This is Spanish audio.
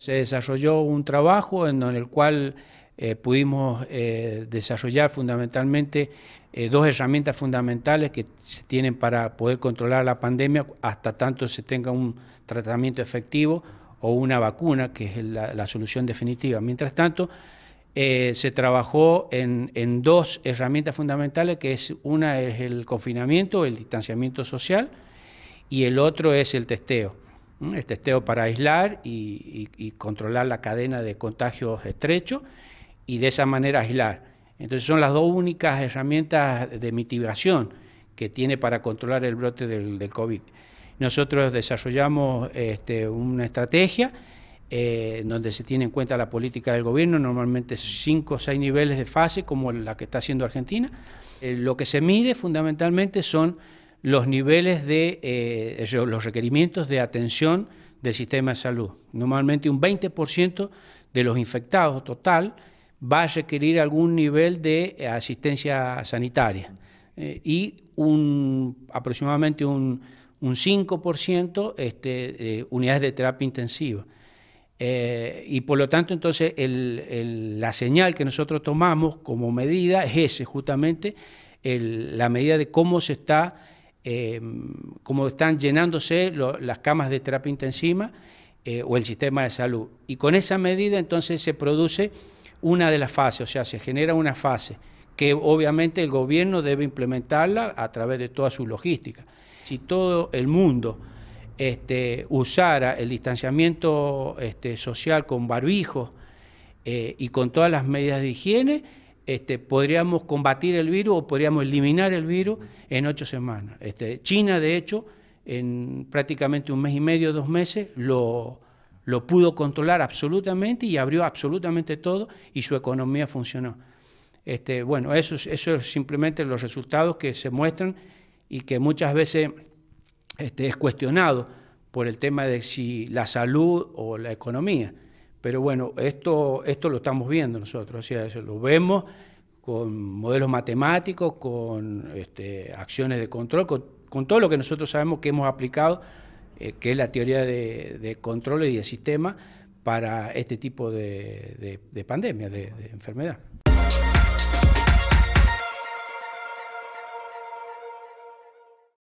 se desarrolló un trabajo en el cual eh, pudimos eh, desarrollar fundamentalmente eh, dos herramientas fundamentales que se tienen para poder controlar la pandemia hasta tanto se tenga un tratamiento efectivo o una vacuna, que es la, solución definitiva. Mientras tanto, se trabajó en, en, dos herramientas fundamentales, que es una es el confinamiento, el distanciamiento social, y el otro es el testeo el testeo para aislar y, controlar la cadena de contagios estrechos y de esa manera aislar. Entonces son las dos únicas herramientas de mitigación que tiene para controlar el brote del, COVID. Nosotros desarrollamos este, una estrategia eh, donde se tiene en cuenta la política del gobierno, normalmente cinco o seis niveles de fase como la que está haciendo Argentina. Eh, lo que se mide fundamentalmente son los niveles de eh, los requerimientos de atención del sistema de salud. Normalmente un 20% de los infectados total va a requerir algún nivel de eh, asistencia sanitaria eh, y un, aproximadamente un, 5% este, unidades de terapia intensiva. y por lo tanto, entonces, la señal que nosotros tomamos como medida es ese, justamente la medida de cómo se está Em, como están llenándose las camas de terapia intensiva eh, o el sistema de salud. Y con esa medida entonces se produce una de las fases, o sea, se genera una fase que obviamente el gobierno debe implementarla a través de toda su logística. Si todo el mundo este, usara el distanciamiento este, social con barbijo eh, y con todas las medidas de higiene, este, podríamos combatir el virus o podríamos eliminar el virus en ocho semanas. Este, China, de hecho, en prácticamente un mes y medio, dos meses, lo, pudo controlar absolutamente y abrió absolutamente todo y su economía funcionó. Este, bueno, eso, son es simplemente los resultados que se muestran y que muchas veces es cuestionado por el tema de si la salud o la economía. Pero bueno, esto, esto lo estamos viendo nosotros, lo vemos con modelos matemáticos, con este, acciones de control, con, todo lo que nosotros sabemos que hemos aplicado, eh, que es la teoría de, de, control y de sistema para este tipo de, de, de pandemia, de enfermedad.